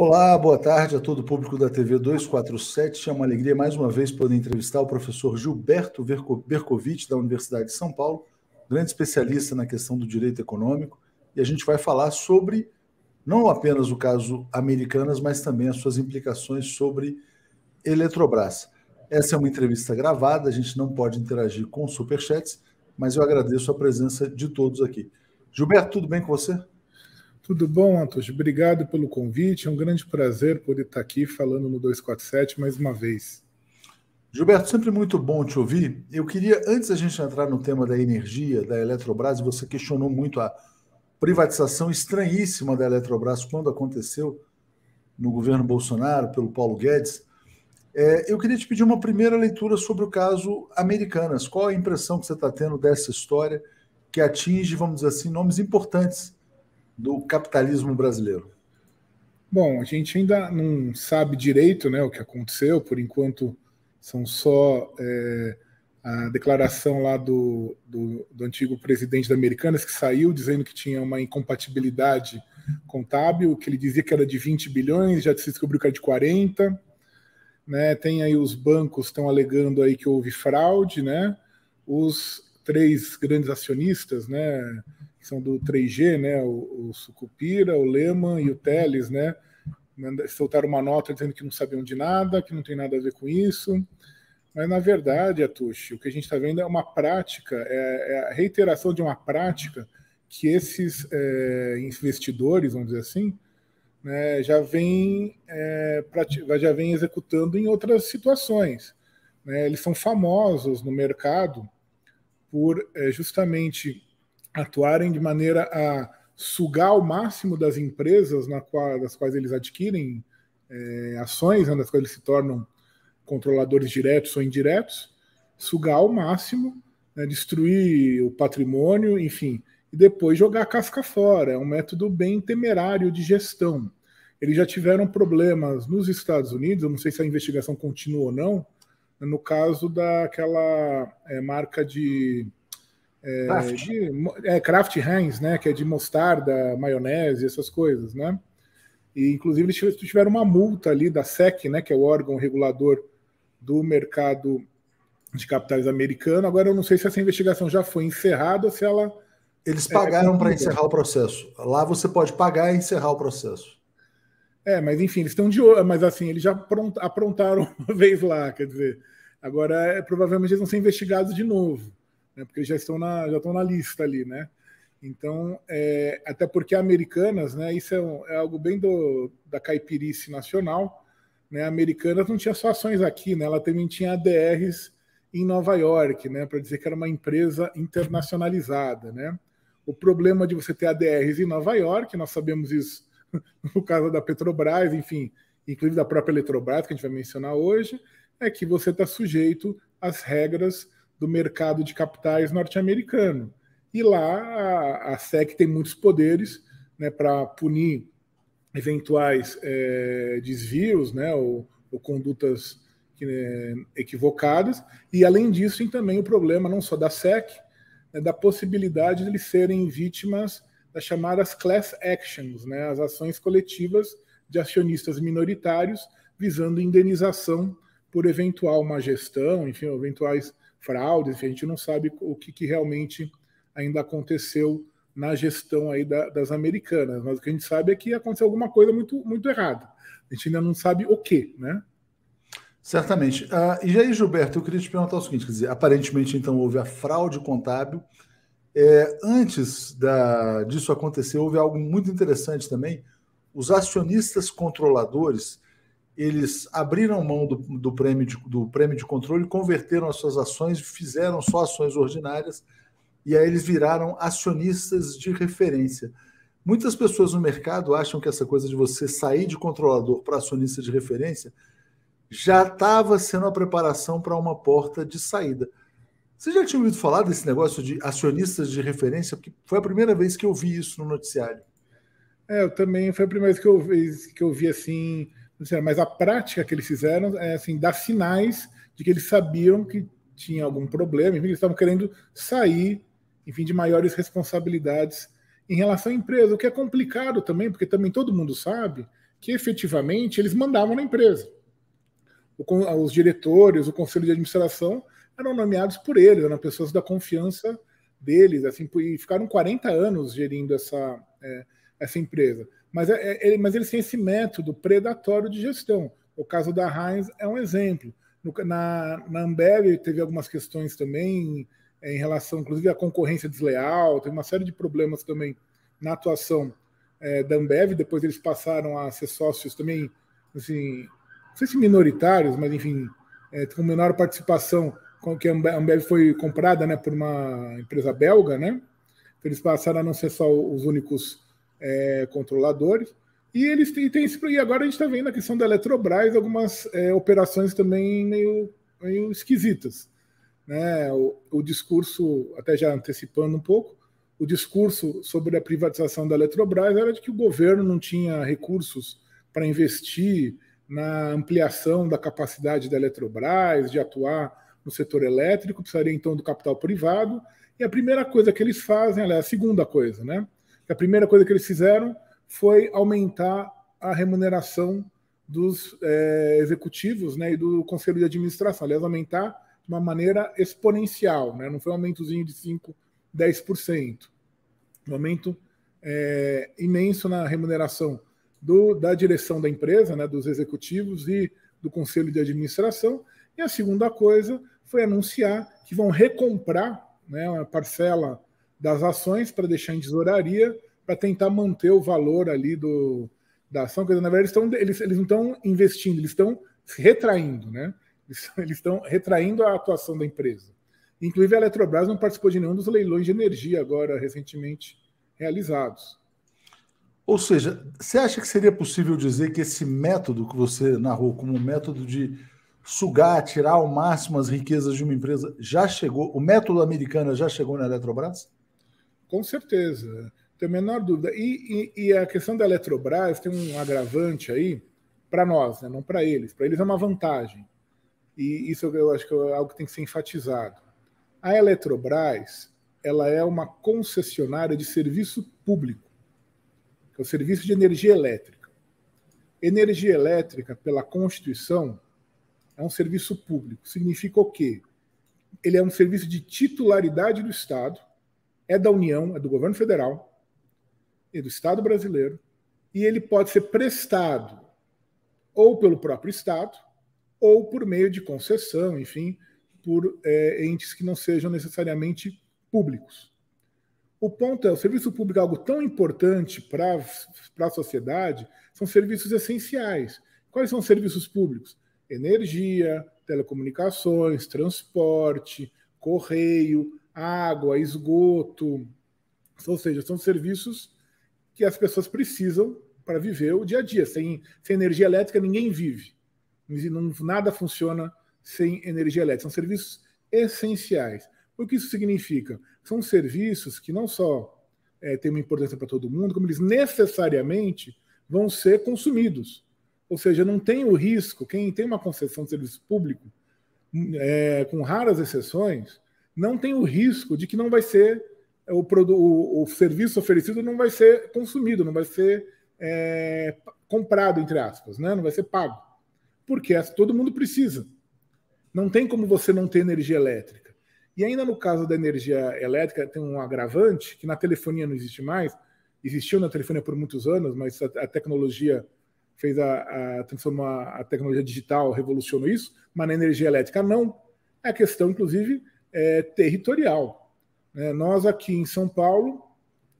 Olá, boa tarde a todo o público da TV 247. É uma alegria mais uma vez poder entrevistar o professor Gilberto Bercovitch, da Universidade de São Paulo, grande especialista na questão do direito econômico, e a gente vai falar sobre não apenas o caso Americanas, mas também as suas implicações sobre Eletrobras. Essa é uma entrevista gravada, a gente não pode interagir com superchats, mas eu agradeço a presença de todos aqui. Gilberto, tudo bem com você? Tudo bom, Antos? Obrigado pelo convite. É um grande prazer poder estar aqui falando no 247 mais uma vez. Gilberto, sempre muito bom te ouvir. Eu queria, antes da gente entrar no tema da energia, da Eletrobras, você questionou muito a privatização estranhíssima da Eletrobras quando aconteceu no governo Bolsonaro, pelo Paulo Guedes. É, eu queria te pedir uma primeira leitura sobre o caso Americanas. Qual a impressão que você está tendo dessa história que atinge, vamos dizer assim, nomes importantes do capitalismo brasileiro? Bom, a gente ainda não sabe direito né, o que aconteceu, por enquanto são só é, a declaração lá do, do, do, antigo presidente da Americanas que saiu dizendo que tinha uma incompatibilidade contábil, que ele dizia que era de 20 bilhões, já se descobriu que era de 40. Né? Tem aí os bancos estão alegando aí que houve fraude, né? Os três grandes acionistas, né? são do 3G, né? O, o Sucupira, o Lehman e o Teles, né? Soltaram uma nota dizendo que não sabiam de nada, que não tem nada a ver com isso. Mas, na verdade, Atush, o que a gente está vendo é uma prática, é, é, a reiteração de uma prática que esses é, investidores, vamos dizer assim, né, já, vem, é, já vem executando em outras situações. Né? Eles são famosos no mercado por é, justamente atuarem de maneira a sugar o máximo das empresas qual, das quais eles adquirem é, ações, né, das quais eles se tornam controladores diretos ou indiretos, sugar ao máximo, né, destruir o patrimônio, enfim, e depois jogar a casca fora. É um método bem temerário de gestão. Eles já tiveram problemas nos Estados Unidos, eu não sei se a investigação continua ou não, no caso daquela é, marca de é, De, é, Kraft Heinz, né? Que é de mostarda, maionese, essas coisas, né? E, inclusive, eles tiveram uma multa ali da SEC, né? Que é o órgão regulador do mercado de capitais americano. Agora, eu não sei se essa investigação já foi encerrada ou se ela. Eles é, é pagaram é, para encerrar o processo. Lá você pode pagar e encerrar o processo. É, mas enfim, eles estão de olho. Mas assim, eles já aprontaram uma vez lá, quer dizer. Agora, é, provavelmente eles vão ser investigados de novo né? porque já estão na, já estão na lista ali, né? Então, é, até porque Americanas, né? Isso é, é algo bem do, da caipirice nacional, né? Americanas não tinha só ações aqui, né? Ela também tinha ADRs em Nova York, né? Para dizer que era uma empresa internacionalizada, né? O problema de você ter ADRs em Nova York, nós sabemos isso no caso da Petrobras, enfim, inclusive da própria Eletrobras, que a gente vai mencionar hoje, é que você está sujeito às regras do mercado de capitais norte-americano. E lá a, a, SEC tem muitos poderes né, para punir eventuais é, desvios né, ou, ou condutas né, equivocadas. E, além disso, tem também o problema não só da SEC, né, da possibilidade de eles serem vítimas das chamadas class actions, né, as ações coletivas de acionistas minoritários visando indenização por eventual má gestão, enfim, eventuais fraudes, enfim, a gente não sabe o que, que realmente ainda aconteceu na gestão aí da, das americanas, mas o que a gente sabe é que aconteceu alguma coisa muito, muito errada. A gente ainda não sabe o que, né? Certamente. Uh, e aí, Gilberto, eu queria te perguntar o seguinte: quer dizer, aparentemente, então, houve a fraude contábil. É, antes da, disso acontecer, houve algo muito interessante também. Os acionistas controladores eles abriram mão do, do, prêmio de, do prêmio de controle, converteram as suas ações, fizeram só ações ordinárias, e aí eles viraram acionistas de referência. Muitas pessoas no mercado acham que essa coisa de você sair de controlador para acionista de referência já estava sendo a preparação para uma porta de saída. Você já tinha ouvido falar desse negócio de acionistas de referência? Porque foi a primeira vez que eu vi isso no noticiário. É, eu também foi a primeira vez que eu, que eu vi assim mas a prática que eles fizeram é assim, dar sinais de que eles sabiam que tinha algum problema, enfim, eles estavam querendo sair, enfim, de maiores responsabilidades em relação à empresa, o que é complicado também, porque também todo mundo sabe que efetivamente eles mandavam na empresa. os diretores, o conselho de administração eram nomeados por eles, eram pessoas da confiança deles, assim, e ficaram 40 anos gerindo essa, é, essa empresa. Mas, é, é, mas eles têm esse método predatório de gestão. O caso da Heinz é um exemplo. No, na, na Ambev teve algumas questões também em relação, inclusive, à concorrência desleal, teve uma série de problemas também na atuação é, da Ambev. Depois eles passaram a ser sócios também, assim, não sei se minoritários, mas enfim, é, com menor participação, com que a Ambev foi comprada né, por uma empresa belga, né? Então, eles passaram a não ser só os únicos é, controladores. E eles têm, têm e agora a gente está vendo a questão da Eletrobras algumas é, operações também meio, meio esquisitas. Né? O, o, discurso, até já antecipando um pouco, o discurso sobre a privatização da Eletrobras era de que o governo não tinha recursos para investir na ampliação da capacidade da Eletrobras, de atuar no setor elétrico, precisaria então do capital privado. E a primeira coisa que eles fazem, aliás, a segunda coisa, né? a primeira coisa que eles fizeram foi aumentar a remuneração dos é, executivos né, e do conselho de administração. Aliás, aumentar de uma maneira exponencial, né? não foi um aumentozinho de 5%, 10%. Um aumento é, imenso na remuneração do, da direção da empresa, né, dos executivos e do conselho de administração. E a segunda coisa foi anunciar que vão recomprar né, uma parcela das ações para deixar em tesouraria, para tentar manter o valor ali do, da ação. Quer dizer, na verdade, eles, tão, eles, eles não estão investindo, eles estão se retraindo, né? Eles estão retraindo a atuação da empresa. Inclusive, a Eletrobras não participou de nenhum dos leilões de energia agora recentemente realizados. Ou seja, você acha que seria possível dizer que esse método que você narrou como um método de sugar, tirar ao máximo as riquezas de uma empresa já chegou, o método americano já chegou na Eletrobras? Com certeza, tenho a menor dúvida. E, e, e a questão da Eletrobras tem um agravante aí para nós, né? não para eles. Para eles é uma vantagem. E isso eu acho que é algo que tem que ser enfatizado. A Eletrobras ela é uma concessionária de serviço público, que é o serviço de energia elétrica. Energia elétrica, pela Constituição, é um serviço público. Significa o quê? Ele é um serviço de titularidade do Estado é da União, é do governo federal e do Estado brasileiro, e ele pode ser prestado ou pelo próprio Estado ou por meio de concessão, enfim, por é, entes que não sejam necessariamente públicos. O ponto é, o serviço público é algo tão importante para a sociedade, são serviços essenciais. Quais são os serviços públicos? Energia, telecomunicações, transporte, correio, água, esgoto. Ou seja, são serviços que as pessoas precisam para viver o dia a dia. Sem, sem energia elétrica, ninguém vive. Não, nada funciona sem energia elétrica. São serviços essenciais. O que isso significa? São serviços que não só é, têm uma importância para todo mundo, como eles necessariamente vão ser consumidos. Ou seja, não tem o risco, quem tem uma concessão de serviço público, é, com raras exceções, não tem o risco de que não vai ser é, o, o, o serviço oferecido não vai ser consumido, não vai ser é, comprado, entre aspas, né? não vai ser pago. Porque todo mundo precisa. Não tem como você não ter energia elétrica. E ainda no caso da energia elétrica, tem um agravante que na telefonia não existe mais. Existiu na telefonia por muitos anos, mas a, a tecnologia fez a, a transformar a tecnologia digital, revolucionou isso, mas na energia elétrica não. É a questão, inclusive, é, territorial. É, nós aqui em São Paulo,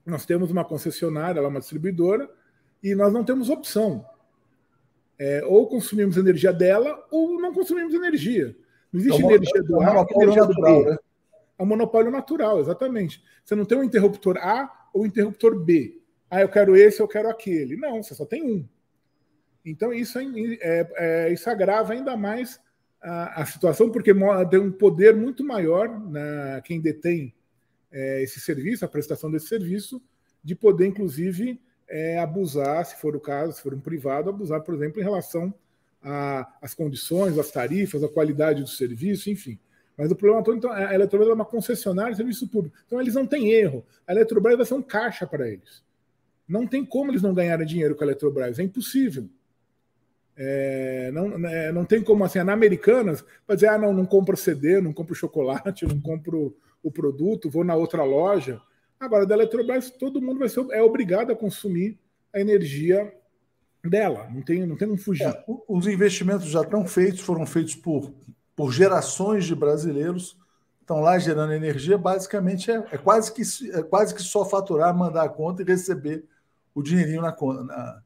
nós temos uma concessionária, é uma distribuidora, e nós não temos opção. É, ou consumimos energia dela ou não consumimos energia. Não é existe então, energia do é ar, energia do natural, B. Né? É um monopólio natural, exatamente. Você não tem um interruptor A ou um interruptor B. Ah, eu quero esse, eu quero aquele. Não, você só tem um. Então isso, é, é, isso agrava ainda mais a, a situação, porque tem um poder muito maior na né, quem detém é, esse serviço, a prestação desse serviço, de poder, inclusive, é, abusar, se for o caso, se for um privado, abusar, por exemplo, em relação às condições, às tarifas, à qualidade do serviço, enfim. Mas o problema todo, então, então, a Eletrobras é uma concessionária de serviço público. Então, eles não têm erro. A Eletrobras vai ser um caixa para eles. Não tem como eles não ganharem dinheiro com a Eletrobras. É impossível. É, não, é, não tem como assim, é na Americanas, para dizer, ah, não, não compro CD, não compro chocolate, não compro o produto, vou na outra loja. Agora, da Eletrobras, todo mundo vai ser, é obrigado a consumir a energia dela, não tem, não tem como fugir. É, os investimentos já estão feitos, foram feitos por, por gerações de brasileiros, estão lá gerando energia, basicamente é, é, quase, que, é quase que só faturar, mandar a conta e receber o dinheirinho na conta.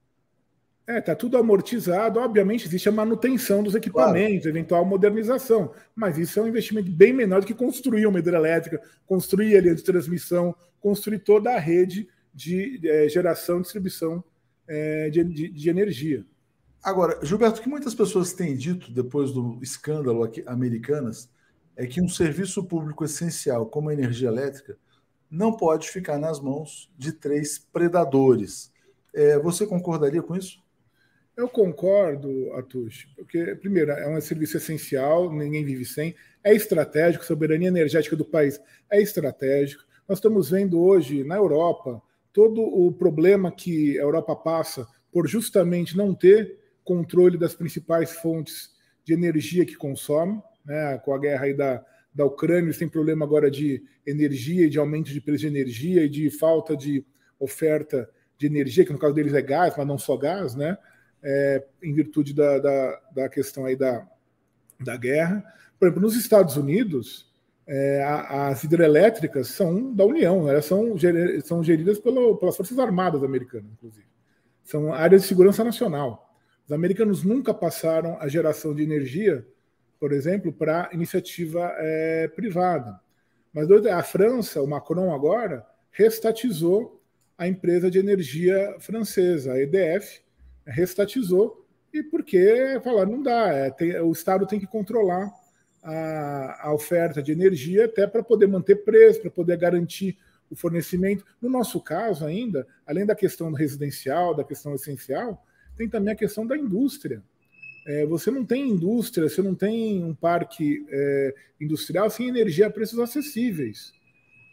É, tá tudo amortizado. Obviamente, existe a manutenção dos equipamentos, claro. eventual modernização, mas isso é um investimento bem menor do que construir uma hidrelétrica, construir a linha de transmissão, construir toda a rede de é, geração e distribuição é, de, de, de, energia. Agora, Gilberto, o que muitas pessoas têm dito depois do escândalo aqui, americanas é que um serviço público essencial como a energia elétrica não pode ficar nas mãos de três predadores. É, você concordaria com isso? Eu concordo, Atush, porque, primeiro, é um serviço essencial, ninguém vive sem, é estratégico, soberania energética do país é estratégico. Nós estamos vendo hoje na Europa todo o problema que a Europa passa por justamente não ter controle das principais fontes de energia que consome, né? com a guerra aí da, da Ucrânia, eles têm problema agora de energia, de aumento de preço de energia e de falta de oferta de energia, que no caso deles é gás, mas não só gás, né? é, em virtude da, da, da, questão aí da, da guerra. Por exemplo, nos Estados Unidos, é, as hidrelétricas são da União, né? elas são, são geridas pelo, pelas Forças Armadas americanas, inclusive. São áreas de segurança nacional. Os americanos nunca passaram a geração de energia, por exemplo, para iniciativa é, privada. Mas a França, o Macron agora, restatizou a empresa de energia francesa, a EDF, restatizou e porque falar não dá, é, tem, o Estado tem que controlar a, a oferta de energia até para poder manter preço, para poder garantir o fornecimento. No nosso caso, ainda, além da questão do residencial, da questão essencial, tem também a questão da indústria. É, você não tem indústria, você não tem um parque é, industrial sem energia a preços acessíveis.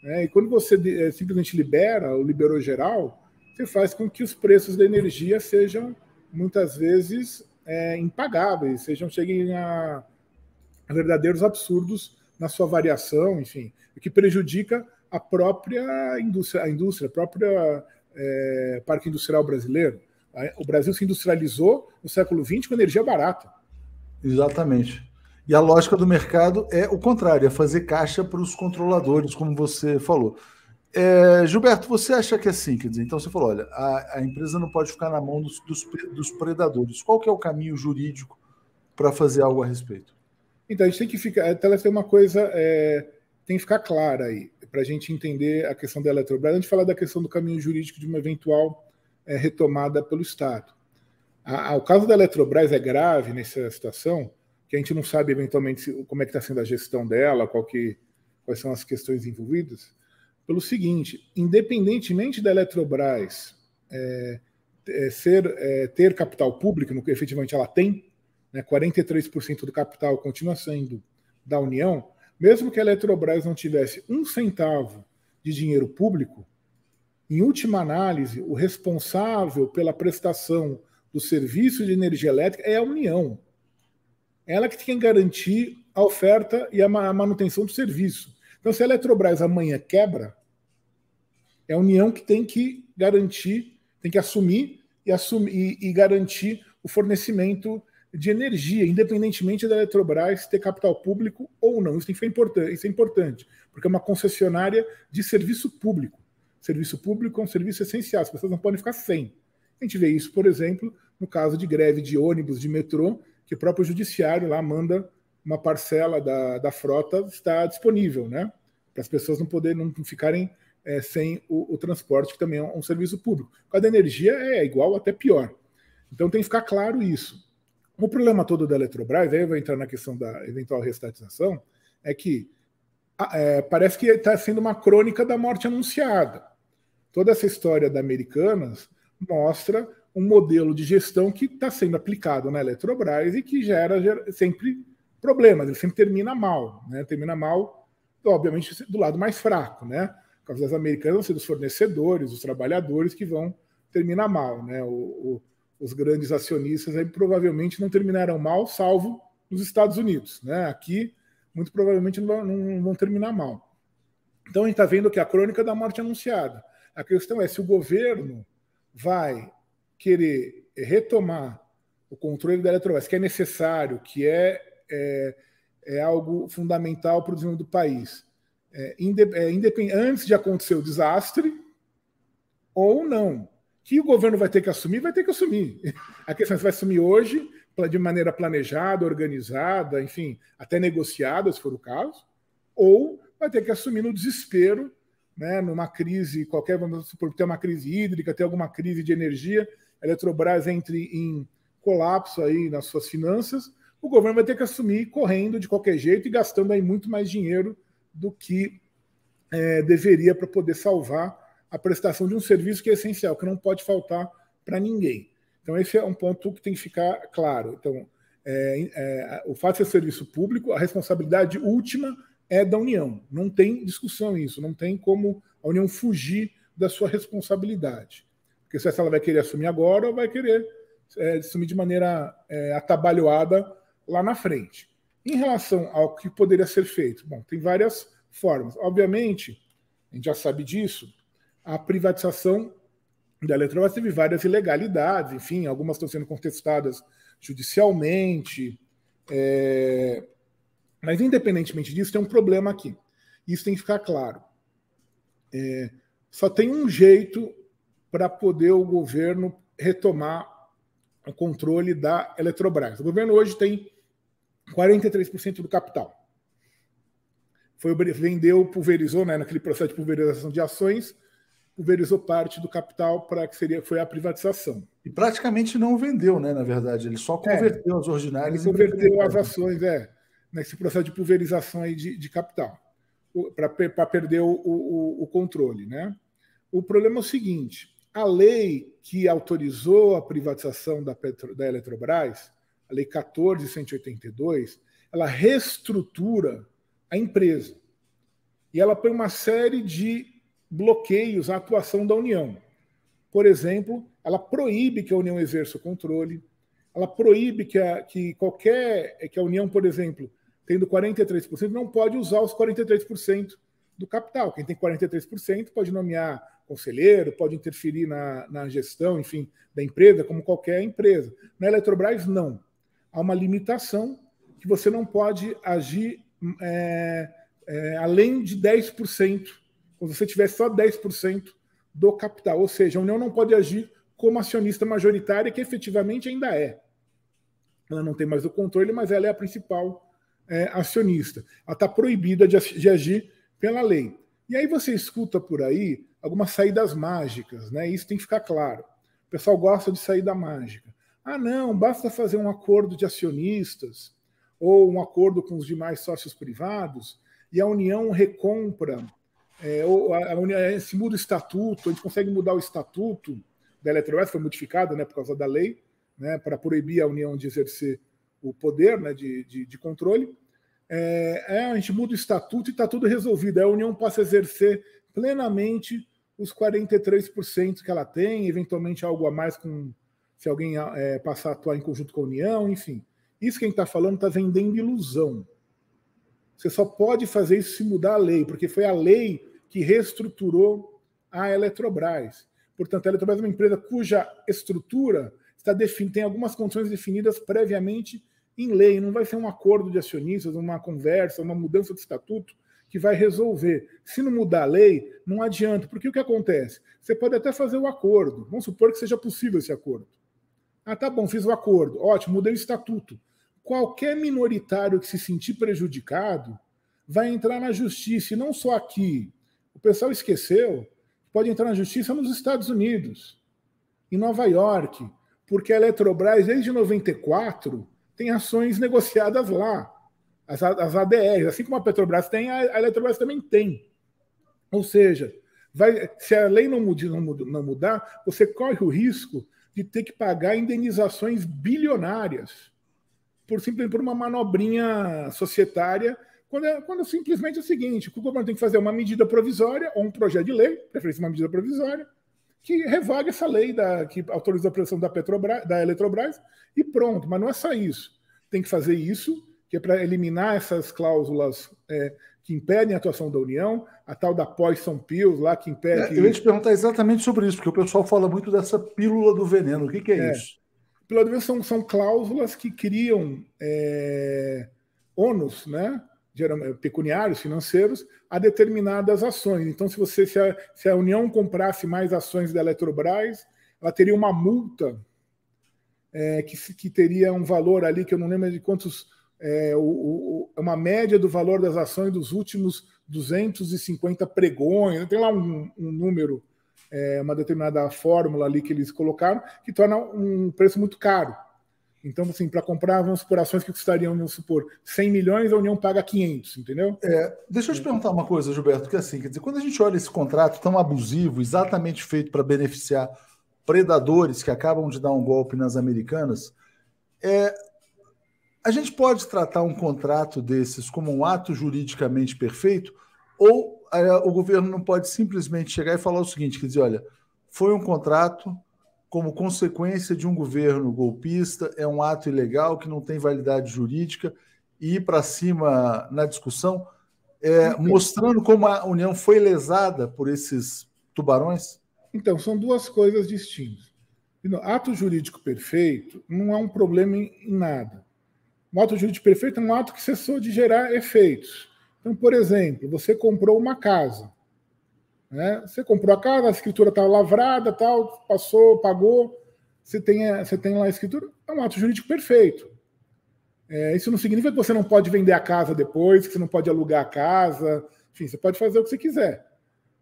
é, E quando você é, simplesmente libera, ou liberou geral, você faz com que os preços da energia sejam muitas vezes é, impagáveis, sejam cheguem a verdadeiros absurdos na sua variação, enfim, o que prejudica a própria indústria, a indústria, a própria é, parque industrial brasileiro. O Brasil se industrializou no século XX com energia barata. Exatamente. E a lógica do mercado é o contrário, é fazer caixa para os controladores, como você falou. É, Gilberto, você acha que é assim? Quer dizer, então você falou: olha, a, a empresa não pode ficar na mão dos, dos, dos predadores. Qual que é o caminho jurídico para fazer algo a respeito? Então, a gente tem que ficar. Tem uma coisa. É, tem que ficar clara aí, para a gente entender a questão da Eletrobras. Antes de falar da questão do caminho jurídico de uma eventual é, retomada pelo Estado. A, a, o caso da Eletrobras é grave nessa situação, que a gente não sabe eventualmente se, como é que está sendo a gestão dela, que, quais são as questões envolvidas pelo seguinte: independentemente da Eletrobras é, é, ser, é, ter capital público, no que efetivamente ela tem, né, 43% do capital continua sendo da União, mesmo que a Eletrobras não tivesse um centavo de dinheiro público, em última análise, o responsável pela prestação do serviço de energia elétrica é a União. Ela que tem que garantir a oferta e a manutenção do serviço. Então, se a Eletrobras amanhã quebra, é a União que tem que garantir, tem que assumir e, assumir, e, garantir o fornecimento de energia, independentemente da Eletrobras ter capital público ou não. Isso, tem que ser importante, isso é importante, porque é uma concessionária de serviço público. Serviço público é um serviço essencial, as pessoas não podem ficar sem. A gente vê isso, por exemplo, no caso de greve de ônibus, de metrô, que o próprio judiciário lá manda uma parcela da, da frota estar disponível, né? Para as pessoas não poderem não ficarem é, sem o, o, transporte, que também é um, serviço público. Cada energia é igual, até pior. Então tem que ficar claro isso. O problema todo da Eletrobras, aí eu vou entrar na questão da eventual restatização, é que é, parece que está sendo uma crônica da morte anunciada. Toda essa história da Americanas mostra um modelo de gestão que está sendo aplicado na Eletrobras e que gera, gera, sempre problemas, ele sempre termina mal, né? termina mal, obviamente, do lado mais fraco. Né? causa das americanas vão ser dos fornecedores, os trabalhadores que vão terminar mal. Né? O, o, os grandes acionistas aí provavelmente não terminarão mal, salvo nos Estados Unidos. Né? Aqui, muito provavelmente, não, não vão terminar mal. Então, a gente está vendo que a crônica da morte é anunciada. A questão é se o governo vai querer retomar o controle da Eletrobras, que é necessário, que é, é, é algo fundamental para o desenvolvimento do país é, é antes de acontecer o desastre ou não. Que o governo vai ter que assumir, vai ter que assumir. A questão é se vai assumir hoje, de maneira planejada, organizada, enfim, até negociada, se for o caso, ou vai ter que assumir no desespero, né, numa crise qualquer, vamos supor, ter uma crise hídrica, ter alguma crise de energia, a Eletrobras entre em colapso aí nas suas finanças, o governo vai ter que assumir correndo de qualquer jeito e gastando aí muito mais dinheiro do que é, deveria para poder salvar a prestação de um serviço que é essencial, que não pode faltar para ninguém. Então, esse é um ponto que tem que ficar claro. Então, é, é, o fato de ser serviço público, a responsabilidade última é da União. Não tem discussão isso, não tem como a União fugir da sua responsabilidade. Porque se ela vai querer assumir agora ou vai querer é, assumir de maneira é, atabalhoada lá na frente. Em relação ao que poderia ser feito, bom, tem várias formas. Obviamente, a gente já sabe disso, a privatização da Eletrobras teve várias ilegalidades, enfim, algumas estão sendo contestadas judicialmente. É... Mas, independentemente disso, tem um problema aqui. Isso tem que ficar claro. É... Só tem um jeito para poder o governo retomar o controle da Eletrobras. O governo hoje tem 43% do capital. Foi, vendeu, pulverizou, né, naquele processo de pulverização de ações, pulverizou parte do capital para que seria foi a privatização. E praticamente não vendeu, né, na verdade, ele só é, converteu é, as ordinárias. Ele converteu as ações, é, nesse processo de pulverização aí de, de capital, para perder o, o, o controle, né? O problema é o seguinte: a lei que autorizou a privatização da, Petro, da Eletrobras a Lei 14182, ela reestrutura a empresa. E ela põe uma série de bloqueios à atuação da União. Por exemplo, ela proíbe que a União exerça o controle, ela proíbe que, a, que qualquer que a União, por exemplo, tendo 43%, não pode usar os 43% do capital. Quem tem 43% pode nomear conselheiro, pode interferir na, na gestão, enfim, da empresa, como qualquer empresa. Na Eletrobras, não há uma limitação que você não pode agir é, é, além de 10%, quando você tiver só 10% do capital. Ou seja, a União não pode agir como acionista majoritária, que efetivamente ainda é. Ela não tem mais o controle, mas ela é a principal é, acionista. Ela está proibida de, de agir pela lei. E aí você escuta por aí algumas saídas mágicas, né? Isso tem que ficar claro. O pessoal gosta de saída mágica. Ah, não, basta fazer um acordo de acionistas ou um acordo com os demais sócios privados e a União recompra, é, ou a, a União, é, se muda o estatuto, a gente consegue mudar o estatuto da Eletrobras, foi modificado né, por causa da lei, né, para proibir a União de exercer o poder né, de, de, de controle. É, é a gente muda o estatuto e está tudo resolvido. A União passa a exercer plenamente os 43% que ela tem, eventualmente algo a mais com se alguém é, passar a atuar em conjunto com a União, enfim. Isso que a gente está falando está vendendo ilusão. Você só pode fazer isso se mudar a lei, porque foi a lei que reestruturou a Eletrobras. Portanto, a Eletrobras é uma empresa cuja estrutura está tem algumas condições definidas previamente em lei. Não vai ser um acordo de acionistas, uma conversa, uma mudança de estatuto que vai resolver. Se não mudar a lei, não adianta, porque o que acontece? Você pode até fazer o um acordo. Vamos supor que seja possível esse acordo. Ah, tá bom, fiz o acordo. Ótimo, mudei o estatuto. Qualquer minoritário que se sentir prejudicado vai entrar na justiça, e não só aqui. O pessoal esqueceu, pode entrar na justiça nos Estados Unidos, em Nova York, porque a Eletrobras, desde 94, tem ações negociadas lá, as, as ADRs. Assim como a Petrobras tem, a, a Eletrobras também tem. Ou seja, vai, se a lei não, mude, não, não mudar, você corre o risco de ter que pagar indenizações bilionárias por simplesmente por uma manobrinha societária, quando, é, quando é simplesmente é o seguinte: o governo tem que fazer uma medida provisória ou um projeto de lei, preferência uma medida provisória, que revoga essa lei da, que autoriza a pressão da, Petrobras, da Eletrobras e pronto. Mas não é só isso. Tem que fazer isso que é para eliminar essas cláusulas é, que impedem a atuação da União, a tal da pós-São lá que impede. É, eu ia te perguntar exatamente sobre isso, porque o pessoal fala muito dessa pílula do veneno. O que, que é, é, isso? Pílula do veneno são, são cláusulas que criam é, ônus, né? É, pecuniários, financeiros, a determinadas ações. Então, se você se a, se a União comprasse mais ações da Eletrobras, ela teria uma multa é, que, que teria um valor ali que eu não lembro de quantos é, o, o, é uma média do valor das ações dos últimos 250 pregões. Né? Tem lá um, um número, é, uma determinada fórmula ali que eles colocaram, que torna um preço muito caro. Então, assim, para comprar, vamos supor ações que custariam, vamos supor, 100 milhões, a União paga 500, entendeu? É, deixa eu te perguntar uma coisa, Gilberto, que é assim, quer dizer, quando a gente olha esse contrato tão abusivo, exatamente feito para beneficiar predadores que acabam de dar um golpe nas americanas, é, a gente pode tratar um contrato desses como um ato juridicamente perfeito ou eh, o governo não pode simplesmente chegar e falar o seguinte, quer dizer, olha, foi um contrato como consequência de um governo golpista, é um ato ilegal que não tem validade jurídica e ir para cima na discussão, é, mostrando como a União foi lesada por esses tubarões? Então, são duas coisas distintas. Ato jurídico perfeito não é um problema em nada. Um ato jurídico perfeito é um ato que cessou de gerar efeitos. Então, por exemplo, você comprou uma casa. Né? Você comprou a casa, a escritura está lavrada, tal, passou, pagou. Você tem, você tem lá a escritura. É um ato jurídico perfeito. É, isso não significa que você não pode vender a casa depois, que você não pode alugar a casa. Enfim, você pode fazer o que você quiser.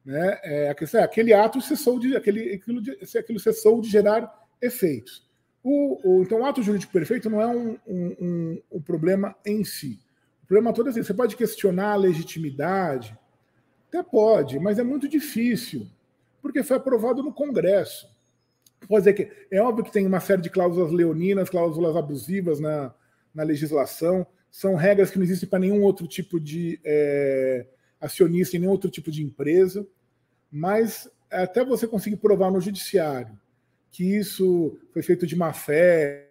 Né? É, é aquele ato cessou de, aquele, aquilo, de, aquilo cessou de gerar efeitos. O, o, então, o ato jurídico perfeito não é um, um, um, um problema em si. O problema todo é assim: você pode questionar a legitimidade, até pode, mas é muito difícil, porque foi aprovado no Congresso. Vou dizer que é óbvio que tem uma série de cláusulas leoninas, cláusulas abusivas na, na legislação, são regras que não existem para nenhum outro tipo de é, acionista, em nenhum outro tipo de empresa, mas até você conseguir provar no judiciário que isso foi feito de má fé,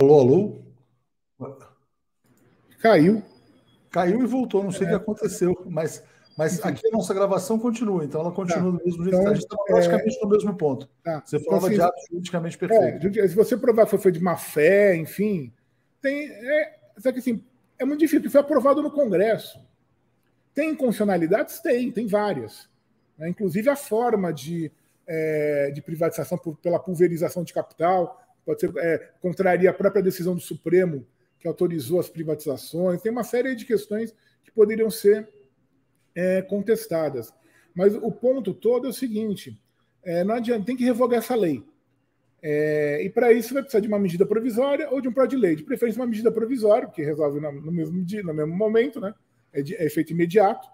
Alô, alô? Caiu. Caiu e voltou, não sei o que é. aconteceu, mas mas Enfim. aqui a nossa gravação continua, então ela continua tá. do mesmo jeito. Então, a gente está então, é praticamente é... no mesmo ponto. Tá. Você então, falava assim, de atos juridicamente é, perfeitos. É, se você provar que foi de má fé, enfim, tem, é, só que assim, é muito difícil, porque foi aprovado no Congresso. Tem inconstitucionalidades? Tem, tem várias. Né? Inclusive a forma de, é, de privatização por, pela pulverização de capital pode ser é, contraria a própria decisão do Supremo que autorizou as privatizações. Tem uma série de questões que poderiam ser é, contestadas. Mas o ponto todo é o seguinte: é, não adianta, tem que revogar essa lei. É, e para isso vai precisar de uma medida provisória ou de um projeto de lei. De preferência, uma medida provisória, que resolve no, no, mesmo dia, no mesmo momento, né? é, de, é efeito imediato.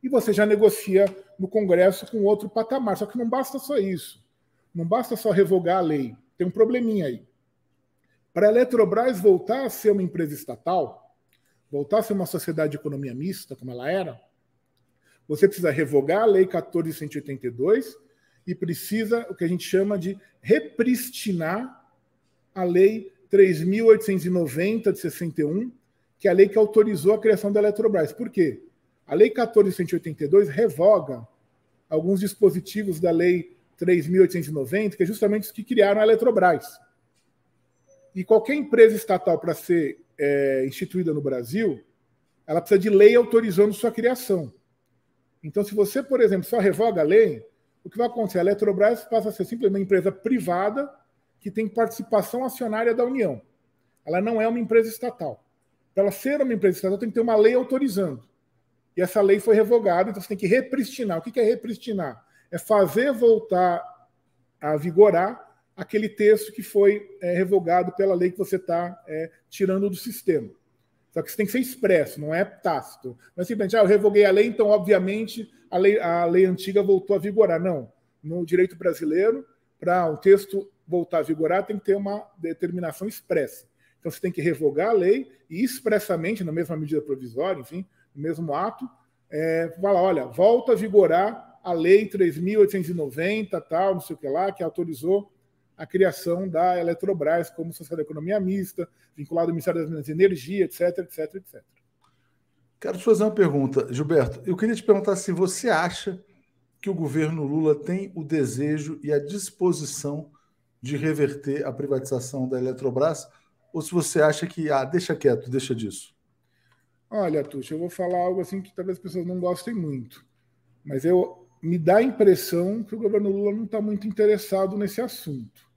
E você já negocia no Congresso com outro patamar. Só que não basta só isso. Não basta só revogar a lei. Tem um probleminha aí. Para a Eletrobras voltar a ser uma empresa estatal, voltar a ser uma sociedade de economia mista, como ela era, você precisa revogar a Lei 14182 e precisa o que a gente chama de repristinar a Lei 3.890 de 61, que é a lei que autorizou a criação da Eletrobras. Por quê? A Lei 14182 revoga alguns dispositivos da Lei 3.890, que é justamente os que criaram a Eletrobras. E qualquer empresa estatal para ser é, instituída no Brasil, ela precisa de lei autorizando sua criação. Então, se você, por exemplo, só revoga a lei, o que vai acontecer? A Eletrobras passa a ser simplesmente uma empresa privada que tem participação acionária da União. Ela não é uma empresa estatal. Para ela ser uma empresa estatal, tem que ter uma lei autorizando. E essa lei foi revogada, então você tem que repristinar. O que é repristinar? É fazer voltar a vigorar aquele texto que foi é, revogado pela lei que você está é, tirando do sistema. Só que isso tem que ser expresso, não é tácito. Não é simplesmente, ah, eu revoguei a lei, então, obviamente, a lei, a lei antiga voltou a vigorar. Não. No direito brasileiro, para o um texto voltar a vigorar, tem que ter uma determinação expressa. Então, você tem que revogar a lei e expressamente, na mesma medida provisória, enfim, no mesmo ato, é, falar, olha, volta a vigorar a lei 3.890, tal, não sei o que lá, que autorizou a criação da Eletrobras como sociedade de economia mista, vinculado ao Ministério das Minas e Energia, etc, etc, etc. Quero te fazer uma pergunta, Gilberto. Eu queria te perguntar se você acha que o governo Lula tem o desejo e a disposição de reverter a privatização da Eletrobras, ou se você acha que, ah, deixa quieto, deixa disso. Olha, Tuxa, eu vou falar algo assim que talvez as pessoas não gostem muito, mas eu me dá a impressão que o governo Lula não está muito interessado nesse assunto.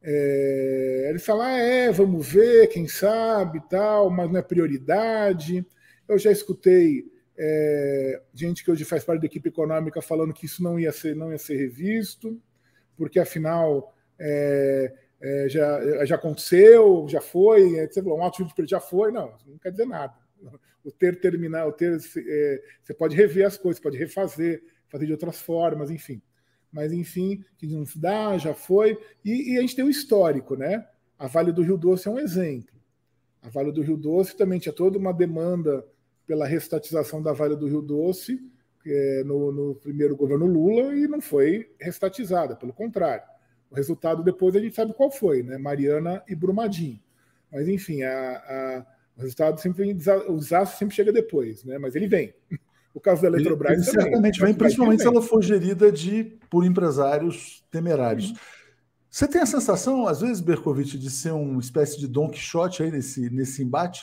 É, ele fala, ah, é, vamos ver, quem sabe, tal, mas não é prioridade. Eu já escutei é, gente que hoje faz parte da equipe econômica falando que isso não ia ser, não ia ser revisto, porque afinal é, é já, já aconteceu, já foi, você falou, um ato de já foi, não, não quer dizer nada. O ter terminar, o ter, é, você pode rever as coisas, pode refazer, fazer de outras formas, enfim mas enfim, que não dá, já foi. E, e, a gente tem um histórico, né? A Vale do Rio Doce é um exemplo. A Vale do Rio Doce também tinha toda uma demanda pela restatização da Vale do Rio Doce é, no, no, primeiro governo Lula e não foi restatizada, pelo contrário. O resultado depois a gente sabe qual foi, né? Mariana e Brumadinho. Mas enfim, a, a, o resultado sempre o desastre sempre chega depois, né? Mas ele vem. O caso da Eletrobras ele, ele certamente vem, principalmente se ela for gerida de por empresários temerários. Uhum. Você tem a sensação, às vezes, Berkovitch, de ser uma espécie de Don Quixote aí nesse, nesse embate?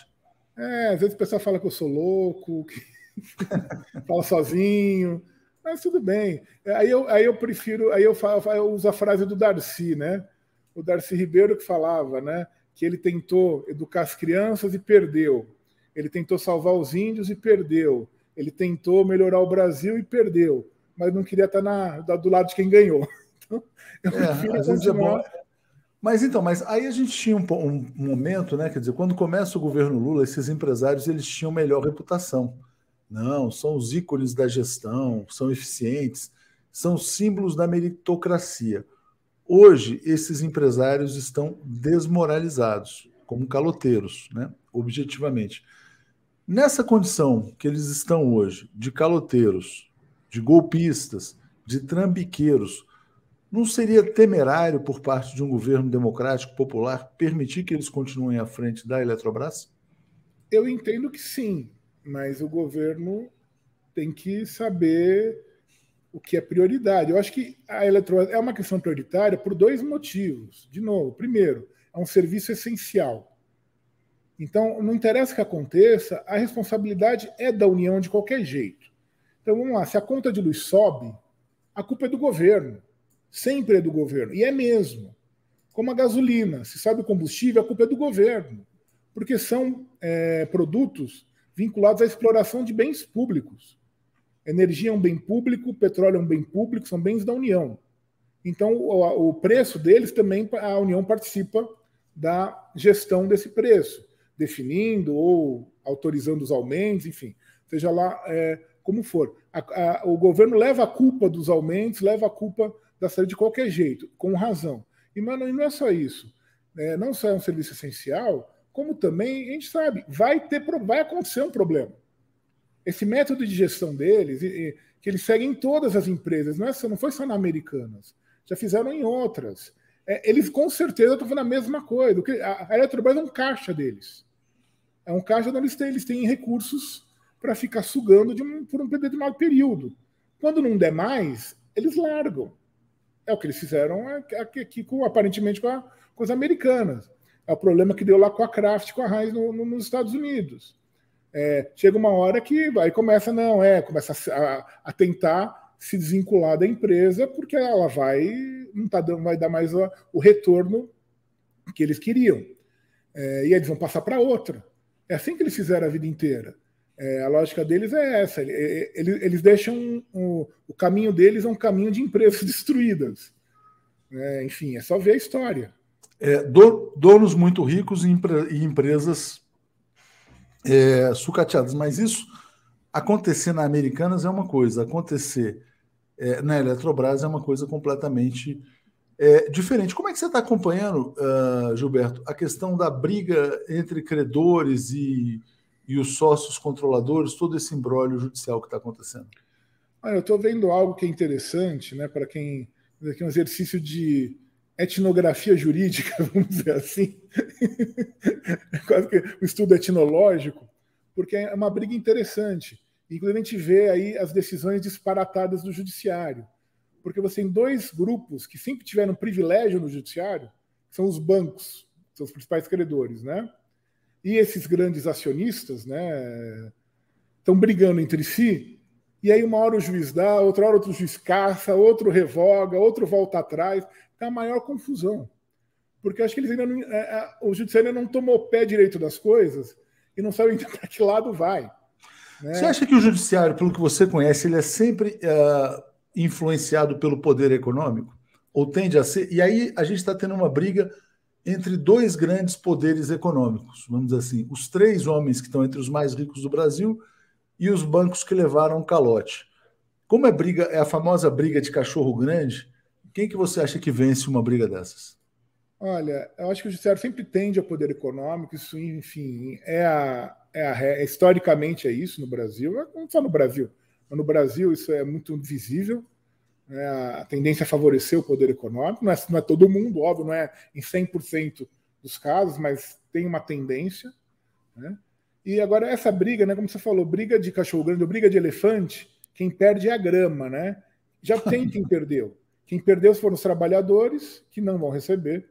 É, às vezes o pessoal fala que eu sou louco, que fala sozinho, mas tudo bem. É, aí eu, aí eu prefiro, aí eu, falo, eu uso a frase do Darcy, né? O Darcy Ribeiro que falava, né? Que ele tentou educar as crianças e perdeu. Ele tentou salvar os índios e perdeu. Ele tentou melhorar o Brasil e perdeu, mas não queria estar na, do lado de quem ganhou. Então, eu é, é continuar. É mas então, mas aí a gente tinha um, um, momento, né? Quer dizer, quando começa o governo Lula, esses empresários eles tinham melhor reputação. Não, são os ícones da gestão, são eficientes, são símbolos da meritocracia. Hoje, esses empresários estão desmoralizados, como caloteiros, né? objetivamente. Nessa condição que eles estão hoje, de caloteiros, de golpistas, de trambiqueiros, não seria temerário por parte de um governo democrático popular permitir que eles continuem à frente da Eletrobras? Eu entendo que sim, mas o governo tem que saber o que é prioridade. Eu acho que a Eletrobras é uma questão prioritária por dois motivos. De novo, primeiro, é um serviço essencial então, não interessa o que aconteça, a responsabilidade é da União de qualquer jeito. Então, vamos lá, se a conta de luz sobe, a culpa é do governo. Sempre é do governo. E é mesmo. Como a gasolina, se sobe o combustível, a culpa é do governo. Porque são é, produtos vinculados à exploração de bens públicos. Energia é um bem público, petróleo é um bem público, são bens da União. Então, o, o preço deles também, a União participa da gestão desse preço definindo ou autorizando os aumentos, enfim, seja lá é, como for. A, a, o governo leva a culpa dos aumentos, leva a culpa da saúde de qualquer jeito, com razão. E, mano, e não é só isso. É, não só é um serviço essencial, como também a gente sabe, vai ter vai acontecer um problema. Esse método de gestão deles, que eles seguem em todas as empresas, não, é só, não foi só na Americanas, já fizeram em outras. É, eles com certeza estão fazendo a mesma coisa. A, a Eletrobras é um caixa deles. É um caixa onde eles têm, eles têm recursos para ficar sugando de um, por um determinado período. Quando não der mais, eles largam. É o que eles fizeram aqui, com, aparentemente com, a, com as americanas. É o problema que deu lá com a Kraft, com a Raiz no, no, nos Estados Unidos. É, chega uma hora que aí começa, não, é, começa a, a tentar se desvincular da empresa porque ela vai não tá dando, vai dar mais o retorno que eles queriam. É, e eles vão passar para outra. É assim que eles fizeram a vida inteira. É, a lógica deles é essa. É, é, eles, eles deixam o, o, caminho deles é um caminho de empresas destruídas. É, enfim, é só ver a história. É, donos muito ricos e, empre, e empresas sucateadas. Mas isso acontecer na Americanas é uma coisa, acontecer é, na Eletrobras é uma coisa completamente é, diferente. Como é que você está acompanhando, uh, Gilberto, a questão da briga entre credores e, e os sócios controladores, todo esse embrólio judicial que está acontecendo? Olha, eu estou vendo algo que é interessante, né, para quem. Aqui é um exercício de, etnografia jurídica, vamos dizer assim, é quase que um estudo etnológico, porque é uma briga interessante. Inclusive, a gente vê aí as decisões disparatadas do judiciário. Porque você tem dois grupos que sempre tiveram privilégio no judiciário, que são os bancos, são os principais credores, né? E esses grandes acionistas, né, estão brigando entre si, e aí uma hora o juiz dá, outra hora outro juiz caça, outro revoga, outro volta atrás, Está a maior confusão. Porque acho que eles ainda não, é, é, o judiciário ainda não tomou pé direito das coisas e não sabe para que lado vai. Você acha que o judiciário, pelo que você conhece, ele é sempre uh, influenciado pelo poder econômico? Ou tende a ser? E aí a gente está tendo uma briga entre dois grandes poderes econômicos, vamos dizer assim, os três homens que estão entre os mais ricos do Brasil e os bancos que levaram calote. Como é briga, é a famosa briga de cachorro grande, quem que você acha que vence uma briga dessas? Olha, eu acho que o judiciário sempre tende ao poder econômico, isso, enfim, é a, é, historicamente é isso no Brasil, não é só no Brasil, mas no Brasil isso é muito visível. Né? A tendência a é favorecer o poder econômico, não é, não é todo mundo, óbvio, não é em 100% dos casos, mas tem uma tendência. Né? E agora essa briga, né, como você falou, briga de cachorro grande ou briga de elefante, quem perde é a grama, né? Já tem quem perdeu. Quem perdeu foram os trabalhadores, que não vão receber,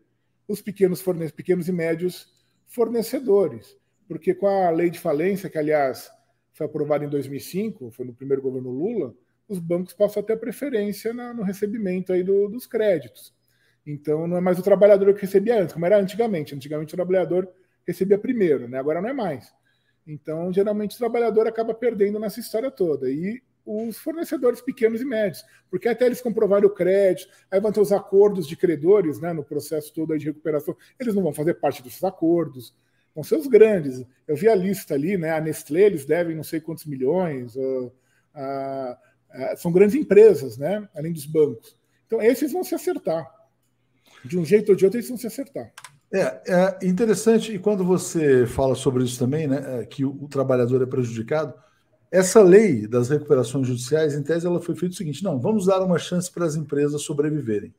os pequenos, pequenos e médios fornecedores porque com a lei de falência, que aliás foi aprovada em 2005, foi no primeiro governo Lula, os bancos passam a ter preferência na, no recebimento aí do, dos créditos. Então não é mais o trabalhador que recebia antes, como era antigamente. Antigamente o trabalhador recebia primeiro, né? agora não é mais. Então, geralmente, o trabalhador acaba perdendo nessa história toda. E os fornecedores pequenos e médios, porque até eles comprovarem o crédito, aí vão ter os acordos de credores né, no processo todo de recuperação. Eles não vão fazer parte desses acordos, vão ser os grandes. Eu vi a lista ali, né? A Nestlé, eles devem não sei quantos milhões. Ou, são grandes empresas, né? Além dos bancos. Então, esses vão se acertar. De um jeito ou de outro, eles vão se acertar. É, é interessante, e quando você fala sobre isso também, né, é que o, o trabalhador é prejudicado, essa lei das recuperações judiciais, em tese, ela foi feita o seguinte: não, vamos dar uma chance para as empresas sobreviverem.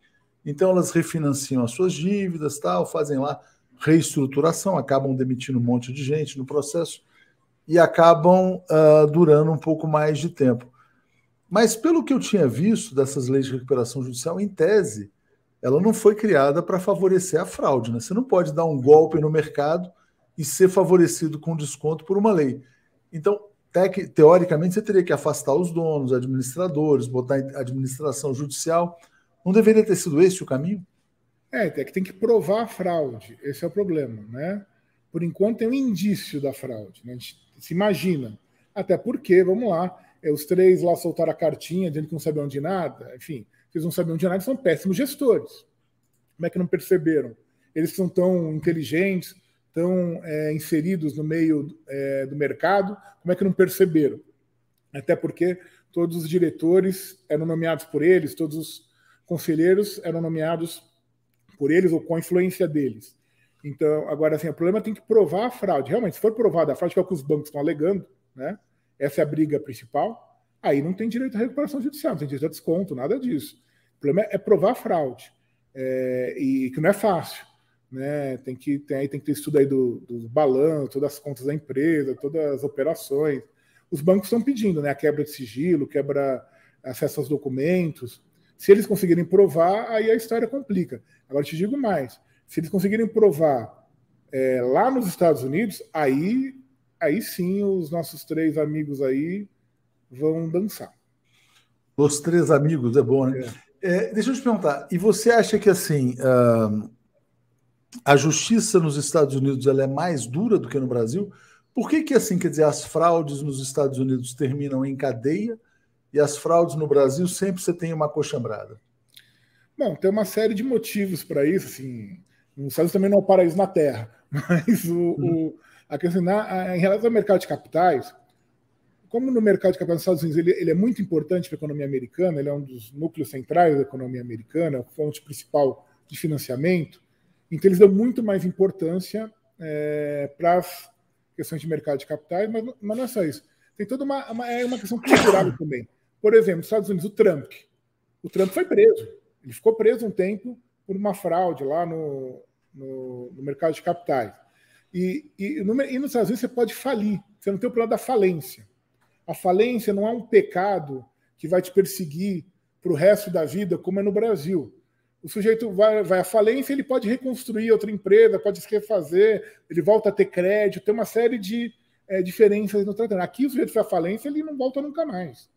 Então elas refinanciam as suas dívidas, tal, fazem lá reestruturação, acabam demitindo um monte de gente no processo e acabam uh, durando um pouco mais de tempo. Mas, pelo que eu tinha visto dessas leis de recuperação judicial, em tese, ela não foi criada para favorecer a fraude. Né? Você não pode dar um golpe no mercado e ser favorecido com desconto por uma lei. Então, teoricamente, você teria que afastar os donos, administradores, botar administração judicial. Não deveria ter sido esse o caminho? É, é que tem que provar a fraude. Esse é o problema, né? Por enquanto tem um indício da fraude. Né? A gente se imagina. Até porque, vamos lá, é, os três lá soltaram a cartinha dizendo que não sabiam de nada. Enfim, vocês não sabiam de nada, são péssimos gestores. Como é que não perceberam? Eles são tão inteligentes, tão é, inseridos no meio é, do mercado, como é que não perceberam? Até porque todos os diretores eram nomeados por eles, todos os conselheiros eram nomeados por eles ou com a influência deles. Então, agora assim, o problema tem que provar a fraude. Realmente, se for provada a fraude, que é o que os bancos estão alegando, né? Essa é a briga principal. Aí não tem direito à recuperação judicial, não tem direito a desconto, nada disso. O problema é, é provar a fraude. É, e que não é fácil. Né? Tem que tem aí tem que ter estudo aí do, do balanço, todas as contas da empresa, todas as operações. Os bancos estão pedindo, né? A quebra de sigilo, quebra acesso aos documentos. Se eles conseguirem provar, aí a história complica. Agora te digo mais: se eles conseguirem provar é, lá nos Estados Unidos, aí, aí sim os nossos três amigos aí vão dançar. Os três amigos é bom, né? É. É, deixa eu te perguntar. E você acha que assim ah, a justiça nos Estados Unidos ela é mais dura do que no Brasil? Por que, que assim, quer dizer, as fraudes nos Estados Unidos terminam em cadeia? e as fraudes no Brasil sempre você tem uma coxambrada? Bom, tem uma série de motivos para isso. Assim, os Estados também não é o paraíso na Terra, mas o, o uhum. a questão, na, em relação ao mercado de capitais, como no mercado de capitais dos Estados Unidos ele, ele é muito importante para a economia americana, ele é um dos núcleos centrais da economia americana, a fonte principal de financiamento, então eles dão muito mais importância é, para as questões de mercado de capitais, mas, mas não é só isso. Tem toda uma, uma, é uma questão cultural também. Por exemplo, nos Estados Unidos, o Trump. O Trump foi preso. Ele ficou preso um tempo por uma fraude lá no, no, no mercado de capitais. E, e, no, e nos Estados Unidos você pode falir. Você não tem o problema da falência. A falência não é um pecado que vai te perseguir para o resto da vida, como é no Brasil. O sujeito vai, vai à falência, ele pode reconstruir outra empresa, pode se refazer, ele volta a ter crédito, tem uma série de é, diferenças no tratamento. Aqui, o sujeito foi à falência, ele não volta nunca mais.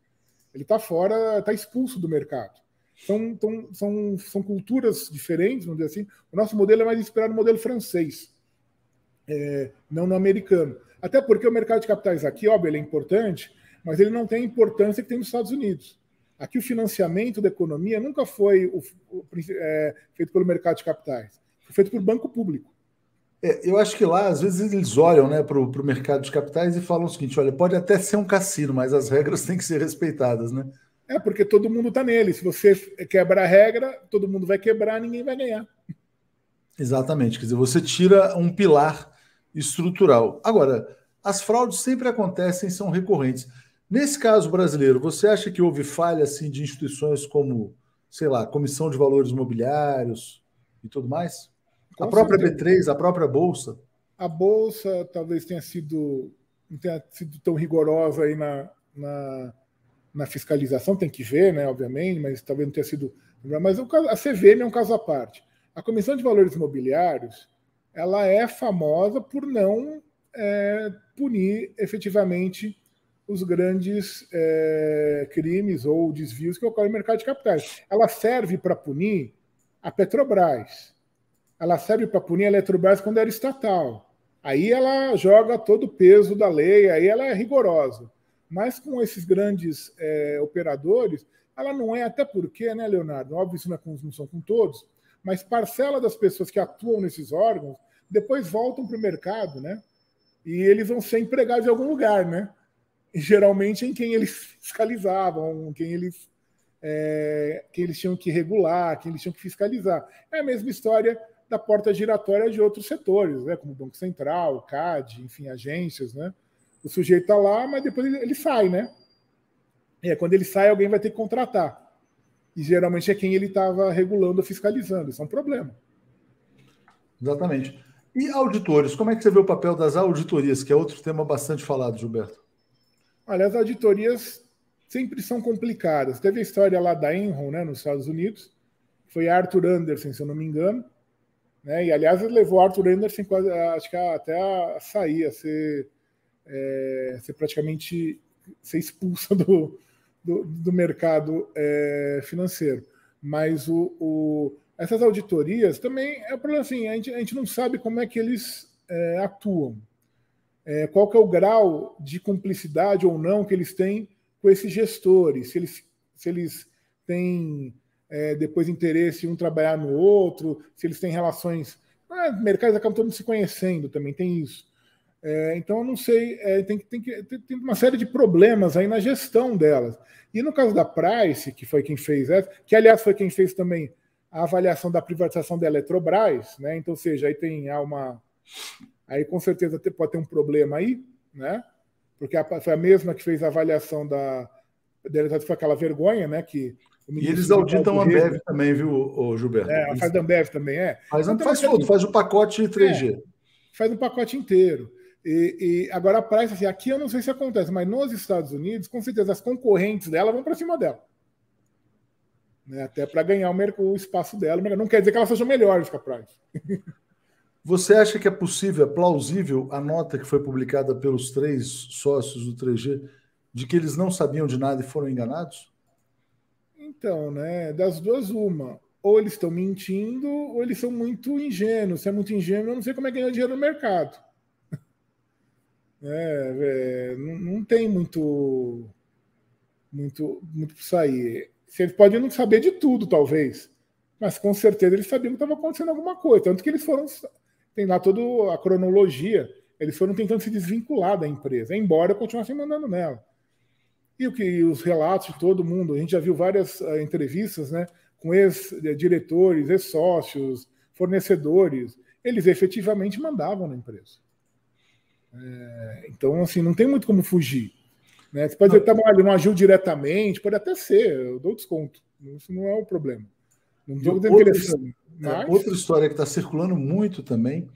Ele está fora, está expulso do mercado. São, então, são, então, são, são, culturas diferentes, vamos dizer assim. O nosso modelo é mais inspirado no modelo francês, é, não no americano. Até porque o mercado de capitais aqui, óbvio, ele é importante, mas ele não tem a importância que tem nos Estados Unidos. Aqui o financiamento da economia nunca foi o, o, é, feito pelo mercado de capitais, foi feito por banco público. É, eu acho que lá, às vezes, eles olham né, para o mercado de capitais e falam o seguinte: olha, pode até ser um cassino, mas as regras têm que ser respeitadas, né? É, porque todo mundo está nele. Se você quebrar a regra, todo mundo vai quebrar, ninguém vai ganhar. Exatamente. Quer dizer, você tira um pilar estrutural. Agora, as fraudes sempre acontecem, são recorrentes. Nesse caso brasileiro, você acha que houve falha assim, de instituições como, sei lá, Comissão de Valores Mobiliários e tudo mais? Com a própria certeza. B3, a própria Bolsa. A Bolsa talvez tenha sido não tenha sido tão rigorosa aí na, na, na fiscalização, tem que ver, né, obviamente, mas talvez não tenha sido. Mas o, a CVM é um caso à parte. A Comissão de Valores Imobiliários ela é famosa por não é, punir efetivamente os grandes é, crimes ou desvios que ocorrem no mercado de capitais. Ela serve para punir a Petrobras, ela serve para punir a Eletrobras quando era é estatal. Aí ela joga todo o peso da lei, aí ela é rigorosa. Mas com esses grandes é, operadores, ela não é, até porque, né, Leonardo? Óbvio, isso é não são com todos, mas parcela das pessoas que atuam nesses órgãos depois voltam para o mercado, né? E eles vão ser empregados em algum lugar, né? E, geralmente em quem eles fiscalizavam, quem eles, é, quem eles tinham que regular, quem eles tinham que fiscalizar. É a mesma história da porta giratória de outros setores, né? como Banco Central, CAD, enfim, agências. Né? O sujeito está lá, mas depois ele, ele, sai, né? E é quando ele sai, alguém vai ter que contratar. E geralmente é quem ele estava regulando, fiscalizando. Isso é um problema. Exatamente. E auditores, como é que você vê o papel das auditorias, que é outro tema bastante falado, Gilberto? Olha, as auditorias sempre são complicadas. Teve a história lá da Enron, né, nos Estados Unidos. Foi Arthur Anderson, se eu não me engano, né? E, aliás, ele levou Arthur Anderson assim, quase, acho que até a sair, a ser, é, ser praticamente ser expulsa do, do, do mercado é, financeiro. Mas o, o, essas auditorias também é um problema assim, a gente, a gente não sabe como é que eles é, atuam. É, qual que é o grau de cumplicidade ou não que eles têm com esses gestores, se eles, se eles têm é, depois interesse um trabalhar no outro, se eles têm relações. Ah, mercados acabam todos se conhecendo também, tem isso. É, então, eu não sei, é, tem, tem, tem, uma série de problemas aí na gestão delas. E no caso da Price, que foi quem fez essa, que aliás foi quem fez também a avaliação da privatização da Eletrobras, né? Então, seja, aí tem uma. Aí com certeza pode ter um problema aí, né? Porque a, foi a mesma que fez a avaliação da, foi aquela vergonha, né? Que e eles auditam a Ambev também, viu, Gilberto? É, faz a Ambev também, é. Mas então, faz tudo, faz o pacote 3G. É, faz o pacote inteiro. E, e, agora a Price, assim, aqui eu não sei se acontece, mas nos Estados Unidos, com certeza, as concorrentes dela vão para cima dela. Né? Até para ganhar o, o, espaço dela. Não quer dizer que seja melhor do que a Price. Você acha que é possível, é plausível a nota que foi publicada pelos três sócios do 3G de que eles não sabiam de nada e foram enganados? Então, né? Das duas, uma. Ou eles estão mentindo, ou eles são muito ingênuos. Se é muito ingênuo, eu não sei como é ganhar dinheiro no mercado. É, é, não, não, tem muito, muito, muito para sair. Eles podem não saber de tudo, talvez, mas com certeza eles sabiam que estava acontecendo alguma coisa. Tanto que eles foram, tem lá toda a cronologia, eles foram tentando se desvincular da empresa, embora continuassem mandando nela. E o que e os relatos de todo mundo, a gente já viu várias uh, entrevistas, né, com ex-diretores, ex-sócios, fornecedores, eles efetivamente mandavam na empresa. É, então, assim, não tem muito como fugir. Né? Você pode dizer, tá ele não agiu diretamente, pode até ser, eu dou desconto. Isso não é o um problema. Não é outra, é, mas... outra história que está circulando muito também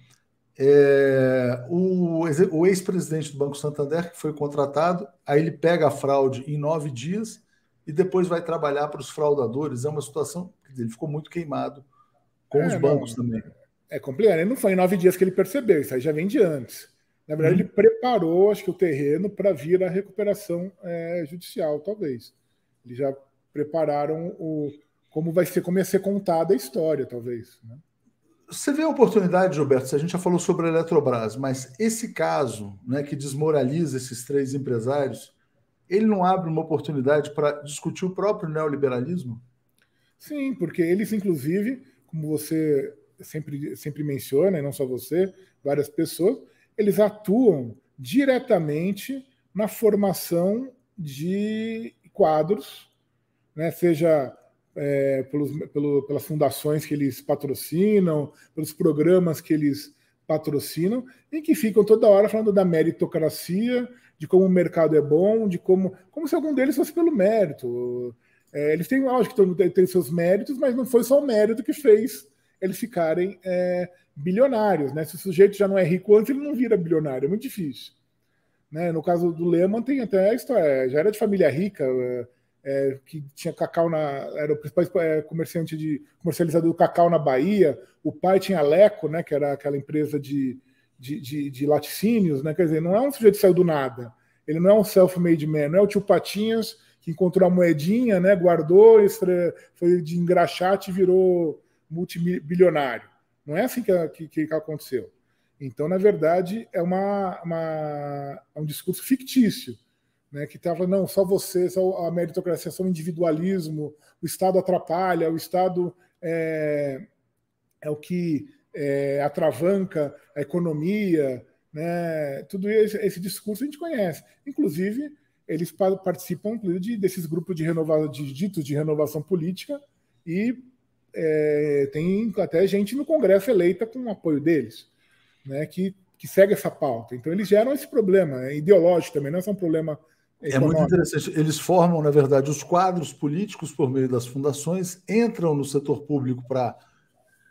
é, o, o ex-presidente do Banco Santander, que foi contratado, aí ele pega a fraude em nove dias e depois vai trabalhar para os fraudadores. É uma situação. Ele ficou muito queimado com é, os bancos não, também. É complicado. Não foi em nove dias que ele percebeu, isso aí já vem de antes. Na verdade, hum. ele preparou, acho que, o terreno para vir a recuperação é, judicial, talvez. Eles já prepararam o como vai ser, como ia ser contada a história, talvez. Né? Você vê a oportunidade, Gilberto, se a gente já falou sobre a Eletrobras, mas esse caso né, que desmoraliza esses três empresários, ele não abre uma oportunidade para discutir o próprio neoliberalismo? Sim, porque eles, inclusive, como você sempre, sempre menciona, e não só você, várias pessoas, eles atuam diretamente na formação de quadros, né, seja é, pelos, pelo, pelas fundações que eles patrocinam, pelos programas que eles patrocinam, e que ficam toda hora falando da meritocracia, de como o mercado é bom, de como. como se algum deles fosse pelo mérito. É, eles têm, lógico, que tem seus méritos, mas não foi só o mérito que fez eles ficarem é, bilionários. Né? Se o sujeito já não é rico antes, ele não vira bilionário, é muito difícil. Né? No caso do Lehman, tem até a história, já era de família rica é, que tinha cacau na. era o principal é, comerciante de comercializador do cacau na Bahia, o pai tinha Leco, né, que era aquela empresa de, de, de, de laticínios, né? Quer dizer, não é um sujeito que saiu do nada. Ele não é um self-made man, não é o tio Patinhas que encontrou a moedinha, né, guardou, foi de engraxate e virou multibilionário. Não é assim que, que, que aconteceu. Então, na verdade, é uma, uma, é um discurso fictício né, que estava, não, só você, só a meritocracia, só o individualismo, o Estado atrapalha, o Estado é, é o que é, atravanca a economia, né, tudo esse, esse, discurso a gente conhece. Inclusive, eles participam de, desses grupos de, renovação de ditos de renovação política e é, tem até gente no Congresso eleita com o apoio deles, né, que, que segue essa pauta. Então, eles geram esse problema é ideológico também, não é só um problema é muito interessante. Eles formam, na verdade, os quadros políticos por meio das fundações, entram no setor público para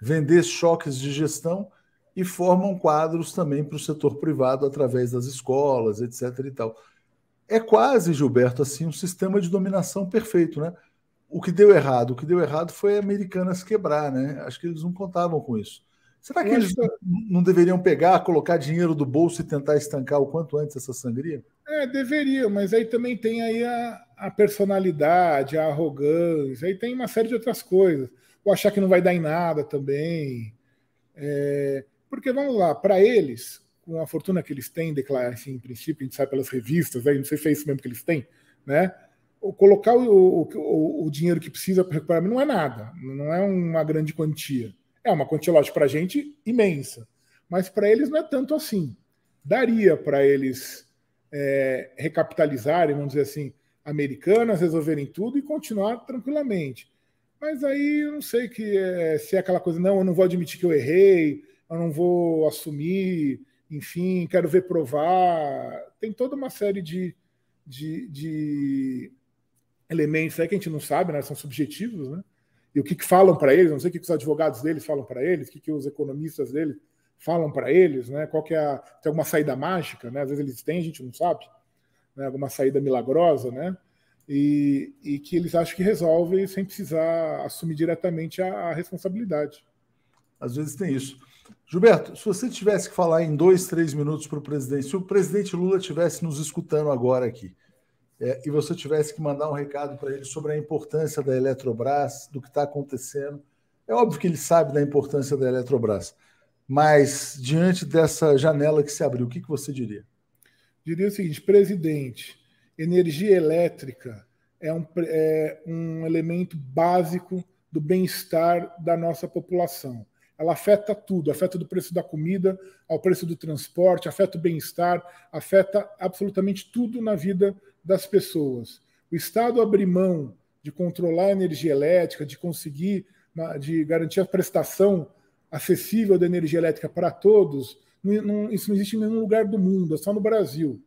vender choques de gestão e formam quadros também para o setor privado através das escolas, etc. e tal. É quase, Gilberto, assim, um sistema de dominação perfeito, né? O que deu errado, o que deu errado foi a Americanas quebrar, né? Acho que eles não contavam com isso. Será que eles não deveriam pegar, colocar dinheiro do bolso e tentar estancar o quanto antes essa sangria? É, deveria, mas aí também tem aí a, a personalidade, a arrogância, aí tem uma série de outras coisas. Ou achar que não vai dar em nada também. É, porque, vamos lá, para eles, com a fortuna que eles têm, declarar assim, em princípio, a gente sabe pelas revistas, aí não sei se é isso mesmo que eles têm, né? O colocar o, o, o, o dinheiro que precisa para recuperar não é nada, não é uma grande quantia. É uma quantia para a gente imensa, mas para eles não é tanto assim. Daria para eles é, recapitalizarem, vamos dizer assim, americanas, resolverem tudo e continuar tranquilamente. Mas aí eu não sei que é, se é aquela coisa, não, eu não vou admitir que eu errei, eu não vou assumir, enfim, quero ver provar. Tem toda uma série de, de, de elementos aí que a gente não sabe, né? São subjetivos, né? e o que, que falam para eles, não sei o que, que os advogados deles falam para eles, o que, que os economistas deles falam para eles, né? Qual que é a, tem alguma saída mágica, né? Às vezes eles têm, a gente não sabe, né? Alguma saída milagrosa, né? E, e que eles acham que resolve sem precisar assumir diretamente a, a responsabilidade. Às vezes tem isso. Gilberto, se você tivesse que falar em dois, três minutos para o presidente, se o presidente Lula estivesse nos escutando agora aqui, é, e você tivesse que mandar um recado para ele sobre a importância da Eletrobras, do que está acontecendo, é óbvio que ele sabe da importância da Eletrobras, mas diante dessa janela que se abriu, o que, que você diria? Diria o seguinte, presidente, energia elétrica é um, é um elemento básico do bem-estar da nossa população ela afeta tudo, afeta do preço da comida, ao preço do transporte, afeta o bem-estar, afeta absolutamente tudo na vida das pessoas. O Estado abrir mão de controlar a energia elétrica, de conseguir, de garantir a prestação acessível da energia elétrica para todos, não, isso não existe em nenhum lugar do mundo, é só no Brasil.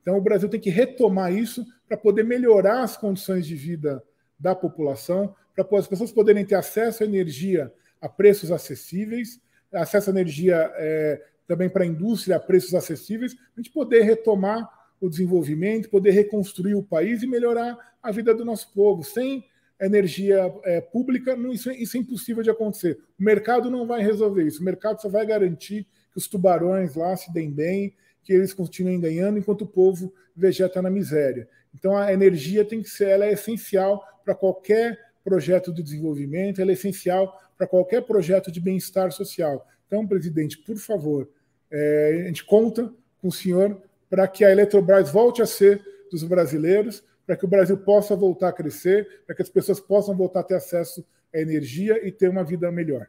Então, o Brasil tem que retomar isso para poder melhorar as condições de vida da população, para as pessoas poderem ter acesso à energia a preços acessíveis, acesso à energia é, também para a indústria a preços acessíveis, para a gente poder retomar o desenvolvimento, poder reconstruir o país e melhorar a vida do nosso povo. Sem energia é, pública, não, isso, é, isso, é impossível de acontecer. O mercado não vai resolver isso. O mercado só vai garantir que os tubarões lá se deem bem, que eles continuem ganhando, enquanto o povo vegeta na miséria. Então, a energia tem que ser, ela é essencial para qualquer projeto de desenvolvimento, ela é essencial para qualquer projeto de bem-estar social. Então, presidente, por favor, é, a gente conta com o senhor para que a Eletrobras volte a ser dos brasileiros, para que o Brasil possa voltar a crescer, para que as pessoas possam voltar a ter acesso à energia e ter uma vida melhor.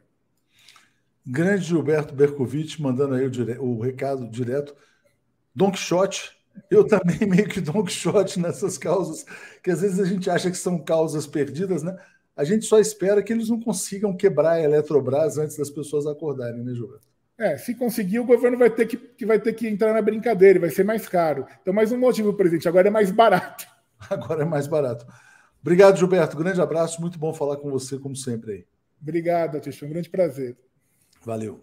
Grande Gilberto Bercovitch mandando aí o, dire... o recado direto. Don Quixote, eu também meio que Don Quixote nessas causas, que às vezes a gente acha que são causas perdidas, né? A gente só espera que eles não consigam quebrar a Eletrobras antes das pessoas acordarem, né, Gilberto? É, se conseguir, o governo vai ter que, que vai ter que entrar na brincadeira, vai ser mais caro. Então, mais um motivo, presidente, agora é mais barato. Agora é mais barato. Obrigado, Gilberto. Grande abraço, muito bom falar com você, como sempre aí. Obrigado, Tixo. Um grande prazer. Valeu.